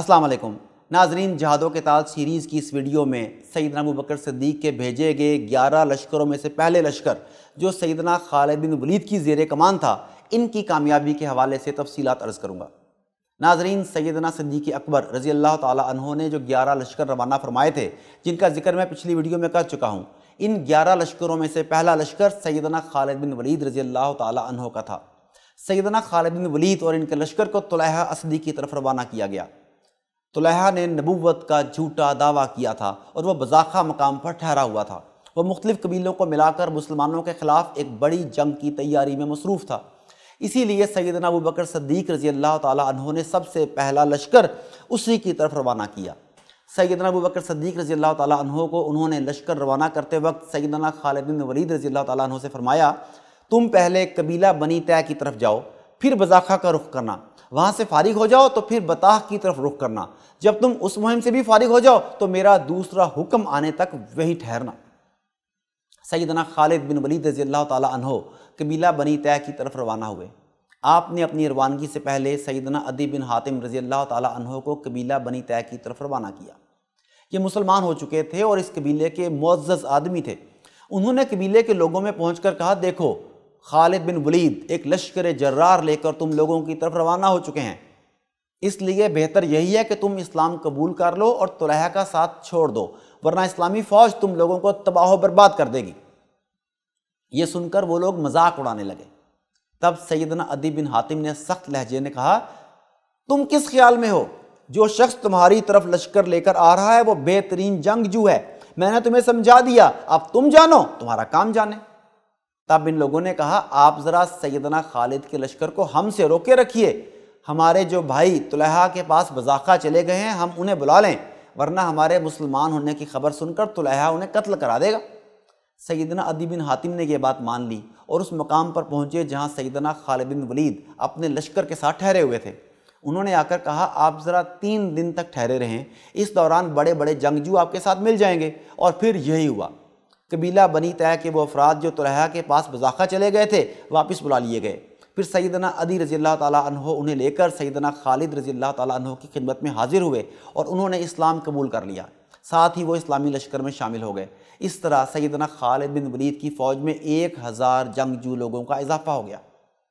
अस्सलाम वालेकुम नाजरीन जहादों के ताल सीरीज़ की इस वीडियो में सैदना अबू बकर सिद्दीक के भेजे गए ग्यारह लश्करों में से पहले लश्कर जो सैदना खालिद बिन वलीद की जेर कमान था इनकी कामयाबी के हवाले से तफसीत अर्ज़ करूँगा नाजरीन सैदना सिद्दीक अकबर रजी अल्लाह तहों ने जो ग्यारह लश्कर रवाना फरमाए थे जिनका जिक्र मैं पिछली वीडियो में कर चुका हूँ इन ग्यारह लश्करों में से पहला लश्कर सैदना खालिद बिन वलीद रजी अल्लाह तहों का था सैदना खालिद बिन वलीद और इनके लश्कर को तुलह असदी की तरफ रवाना किया गया तुलहा ने नबूवत का झूठा दावा किया था और वह बजाखा मकाम पर ठहरा हुआ था वह मुख्तफ कबीलों को मिलाकर मुसलमानों के ख़िलाफ़ एक बड़ी जंग की तैयारी में मसरूफ़ था इसीलिए सैद अबू बकर सद्दीक रजी अल्लाह तहों ने सबसे पहला लश्कर उसी की तरफ रवाना किया सैदना अबू बकर सदीक रजी अल्लाह तहों को उन्होंने लश्कर रवाना करते वक्त सैदना खालिद वलीद रजी अल्लाह तहों से फरमाया तुम पहले कबीला बनी तय की तरफ जाओ फिर बजाखा का रुख करना वहाँ से फारिग हो जाओ तो फिर बताह की तरफ रुख करना जब तुम उस मुहिम से भी फारिग हो जाओ तो मेरा दूसरा हुक्म आने तक वही ठहरना सईदना खालिद बिन वली रजी अल्लाह तहो कबीला बनी तय की तरफ रवाना हुए आपने अपनी रवानगी से पहले सईदना अदी बिन हातिम रजी अल्लाह तहो को कबीला बनी तय की तरफ रवाना किया ये मुसलमान हो चुके थे और इस कबीले के मुज्ज़ आदमी थे उन्होंने कबीले के लोगों में पहुँच कहा देखो खालिद बिन वलीद एक लश्कर जर्रार लेकर तुम लोगों की तरफ रवाना हो चुके हैं इसलिए बेहतर यही है कि तुम इस्लाम कबूल कर लो और तुलह का साथ छोड़ दो वरना इस्लामी फ़ौज तुम लोगों को तबाह बर्बाद कर देगी ये सुनकर वो लोग मजाक उड़ाने लगे तब सैदना अदी बिन हातिम ने सख्त लहजे ने कहा तुम किस ख्याल में हो जो शख्स तुम्हारी तरफ लश्कर लेकर आ रहा है वो बेहतरीन जंगजू है मैंने तुम्हें समझा दिया अब तुम जानो तुम्हारा काम जाने तब इन लोगों ने कहा आप ज़रा सैदना खालिद के लश्कर को हमसे रोके रखिए हमारे जो भाई तुलहा के पास बजाखा चले गए हैं हम उन्हें बुला लें वरना हमारे मुसलमान होने की खबर सुनकर तुलहा उन्हें कत्ल करा देगा सैदना अदी बिन हातिम ने यह बात मान ली और उस मकाम पर पहुँचे जहाँ सैदना खालिद बिन वलीद अपने लश्कर के साथ ठहरे हुए थे उन्होंने आकर कहा आप ज़रा तीन दिन तक ठहरे रहें इस दौरान बड़े बड़े जंगजू आपके साथ मिल जाएंगे और फिर यही हुआ कबीला बनी तय के वो अफराद जो तुरहा के पास बजाखा चले गए थे वापस बुला लिए गए फिर सैदना अदी रज़ी तह उन्हें लेकर सैदना खालिद रज़ी तह की खिदमत में हाजिर हुए और उन्होंने इस्लाम कबूल कर लिया साथ ही वो इस्लामी लश्कर में शामिल हो गए इस तरह सैदना खालिद बिन वलीद की फ़ौज में एक हज़ार जंगजू लोगों का इजाफा हो गया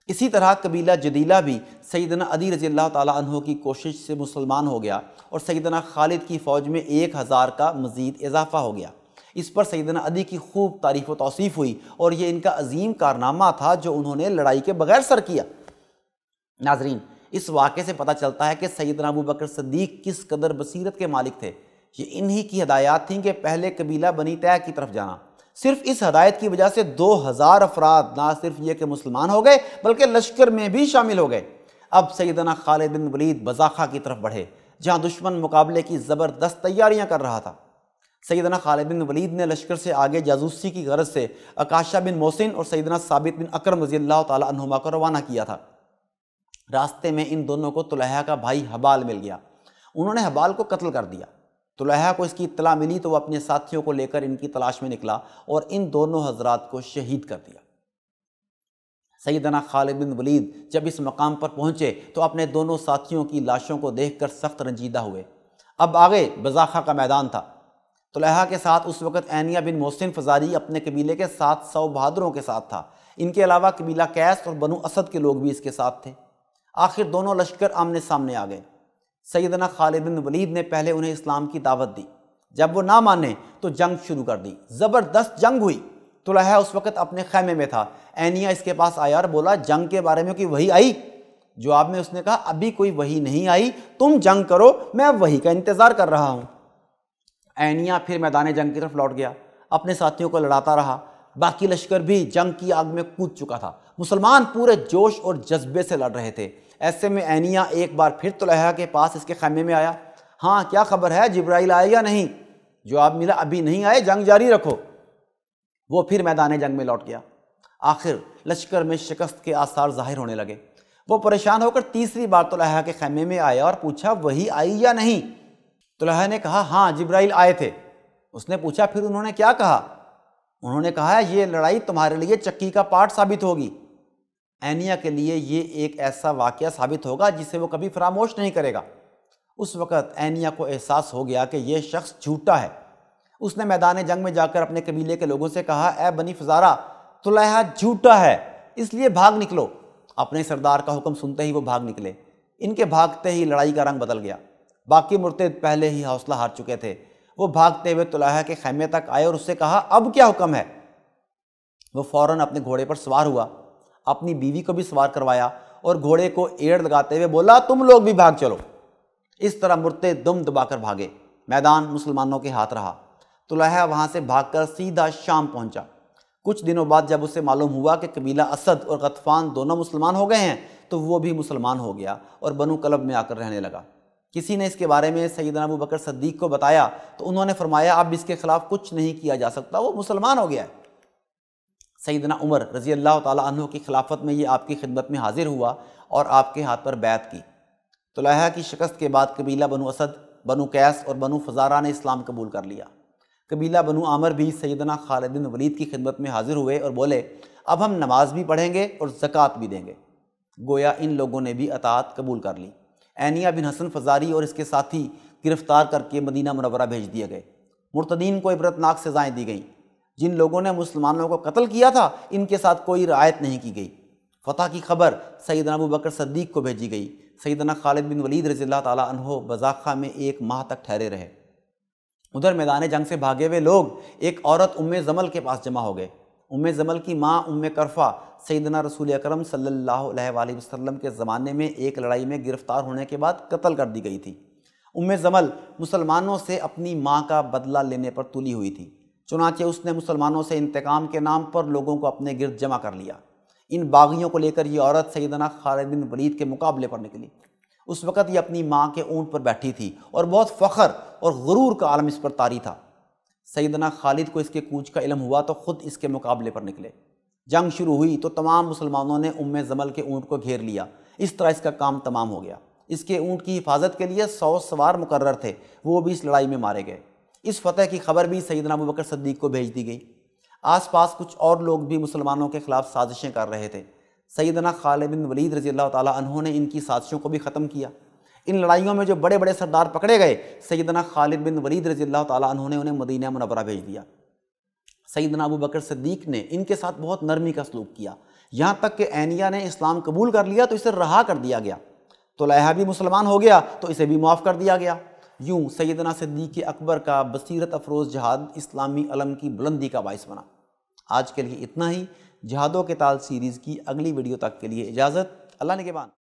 इसी तरह कबीला जदीला भी सैदना अदी रज़ी तह की कोशिश से मुसलमान हो गया और सैदना खालिद की फ़ौज में एक हज़ार का मज़ीद इजाफा हो गया इस पर सैदना अली की खूब तारीफ व तोसीफ़ हुई और ये इनका अजीम कारनामा था जो उन्होंने लड़ाई के बगैर सर किया नाजरीन इस वाक़े से पता चलता है कि सैदना अबू बकर सदीक किस कदर बसीरत के मालिक थे ये इन्हीं की हदायत थी कि पहले कबीला बनी तय की तरफ जाना सिर्फ इस हदायत की वजह से दो हज़ार अफराद ना सिर्फ ये कि मुसलमान हो गए बल्कि लश्कर में भी शामिल हो गए अब सैदना खालिद बिन वलीद बजाखा की तरफ बढ़े जहाँ दुश्मन मुकाबले की ज़बरदस्त तैयारियाँ कर रहा था सैदना खालिद बिन वलीद ने लश्कर से आगे जासूसी की गरज से अकाशा बिन मोहसिन और सैदना साबित बिन अक्रम रजी अल्लाह तुमा को रवाना किया था रास्ते में इन दोनों को तुलहा का भाई हबाल मिल गया उन्होंने हबाल को कत्ल कर दिया तुलहा को इसकी इतला मिली तो वह अपने साथियों को लेकर इनकी तलाश में निकला और इन दोनों हजरात को शहीद कर दिया सैदना खालिद बिन वलीद जब इस मकाम पर पहुंचे तो अपने दोनों साथियों की लाशों को देखकर सख्त रंजीदा हुए अब आगे बजाखा का मैदान था तलहा के साथ उस वक़्त एनिया बिन मोहसिन फजारी अपने कबीले के साथ सौ बहादुरों के साथ था इनके अलावा कबीला कैस और बनु असद के लोग भी इसके साथ थे आखिर दोनों लश्कर आमने सामने आ गए सैदना खालिद बिन वलीद ने पहले उन्हें इस्लाम की दावत दी जब वो ना माने तो जंग शुरू कर दी ज़बरदस्त जंग हुई तुलहा उस वक़्त अपने खैमे में था एनिया इसके पास आया और बोला जंग के बारे में कि वही आई जवाब में उसने कहा अभी कोई वही नहीं आई तुम जंग करो मैं वही का इंतज़ार कर रहा हूँ एनिया फिर मैदान जंग की तरफ लौट गया अपने साथियों को लड़ाता रहा बाकी लश्कर भी जंग की आग में कूद चुका था मुसलमान पूरे जोश और जज्बे से लड़ रहे थे ऐसे में एनिया एक बार फिर तोलहा के पास इसके खैमे में आया हाँ क्या खबर है जिब्राइल आए या नहीं जवाब मिला अभी नहीं आए जंग जारी रखो वो फिर मैदान जंग में लौट गया आखिर लश्कर में शिकस्त के आसार जाहिर होने लगे वो परेशान होकर तीसरी बार तोलहा के खैमे में आया और पूछा वही आई या नहीं तोलह ने कहा हाँ जिब्राइल आए थे उसने पूछा फिर उन्होंने क्या कहा उन्होंने कहा यह लड़ाई तुम्हारे लिए चक्की का पार्ट साबित होगी एनिया के लिए ये एक ऐसा वाक्य साबित होगा जिसे वो कभी फरामोश नहीं करेगा उस वक़्त एनिया को एहसास हो गया कि यह शख्स झूठा है उसने मैदान जंग में जाकर अपने कबीले के लोगों से कहा ए बनी फजारा तुलहा झूठा है इसलिए भाग निकलो अपने सरदार का हुक्म सुनते ही वो भाग निकले इनके भागते ही लड़ाई का रंग बदल गया बाकी मुर्तद पहले ही हौसला हार चुके थे वो भागते हुए तुलाहा के खैमे तक आए और उससे कहा अब क्या हुक्म है वो फौरन अपने घोड़े पर सवार हुआ अपनी बीवी को भी सवार करवाया और घोड़े को एड़ लगाते हुए बोला तुम लोग भी भाग चलो इस तरह मुर्ते दम दबाकर भागे मैदान मुसलमानों के हाथ रहा तुलाहा वहाँ से भाग सीधा शाम पहुँचा कुछ दिनों बाद जब उसे मालूम हुआ कि कबीला असद और गतफान दोनों मुसलमान हो गए हैं तो वो भी मुसलमान हो गया और बनु कलब में आकर रहने लगा किसी ने इसके बारे में सैदना अबू बकर सद्दीक को बताया तो उन्होंने फरमाया अब इसके ख़िलाफ़ कुछ नहीं किया जा सकता वो मुसलमान हो गया है सईदना उमर रज़ी अल्लाह तहों की खिलाफत में ये आपकी खिदमत में हाजिर हुआ और आपके हाथ पर बैत की तो तुलहा की शिकस्त के बाद कबीला बनु असद बनु कैस और बनु फजारा ने इस्लाम कबूल कर लिया कबीला बनु आमर भी सैदना खालिदिन वलीद की खिदमत में हाजिर हुए और बोले अब हम नमाज भी पढ़ेंगे और ज़क़़त भी देंगे गोया इन लोगों ने भी अतात कबूल कर ली एनिया बिन हसन फजारी और इसके साथी गिरफ्तार करके मदीना मनवरा भेज दिए गए मुर्तदीन को इबरतनाक सज़ाएँ दी गईं जिन लोगों ने मुसलमानों को कत्ल किया था इनके साथ कोई रायत नहीं की गई फतह की खबर सईद अबू बकर सद्दीक को भेजी गई सईदना खालिद बिन वलीद रजील्ला तहो बजाखा में एक माह तक ठहरे रहे उधर मैदान जंग से भागे हुए लोग एक औरत उम जमल के पास जमा हो गए उम जमल की माँ उम करफ़ा सैदना रसूल अक्रम सल्ला वसम के ज़माने में एक लड़ाई में गिरफ़्तार होने के बाद कत्ल कर दी गई थी उम जमल मुसलमानों से अपनी माँ का बदला लेने पर तुली हुई थी चुनाचे उसने मुसलमानों से इंतकाम के नाम पर लोगों को अपने गिरद जमा कर लिया इन बागियों को लेकर ये औरत सैदना ख़ारदिन बिन वलीद के मुकाबले पर निकली उस वक़्त ये अपनी माँ के ऊँट पर बैठी थी और बहुत फ़खर और गरूर का आलम इस पर तारी था सैदना खालिद को इसके कूच का इलम हुआ तो ख़ुद इसके मुकाबले पर निकले जंग शुरू हुई तो तमाम मुसलमानों ने उम जमल के ऊँट को घेर लिया इस तरह इसका काम तमाम हो गया इसके ऊँट की हिफाजत के लिए सौ सवार मुकर्र थे वो भी इस लड़ाई में मारे गए इस फतह की खबर भी सईदना मुबकर सद्दीक को भेज दी गई आसपास कुछ और लोग भी मुसलमानों के ख़िलाफ़ साजिशें कर रहे थे सैदना खालिद बिन वलीद रजील्ला अल्लाह इनकी साजिशों को भी ख़त्म किया इन लड़ाइयों में जो बड़े बड़े सरदार पकड़े गए सईदना खालिद बिन वलीद रजी अल्लाह उन्हें मदीना मुनवरा भेज दिया सईदना अबू बकर सद्दीक ने इनके साथ बहुत नरमी का सलूक किया यहाँ तक कि एनिया ने इस्लाम कबूल कर लिया तो इसे रहा कर दिया गया तो लहा भी मुसलमान हो गया तो इसे भी माफ़ कर दिया गया यूँ सैदना सद्दीक अकबर का बसीरत अफरोज़ जहाद इस्लामी अलम की बुलंदी का बायस बना आज के लिए इतना ही जहादों के ताल सीरीज़ की अगली वीडियो तक के लिए इजाज़त अल्लाह ने के बाद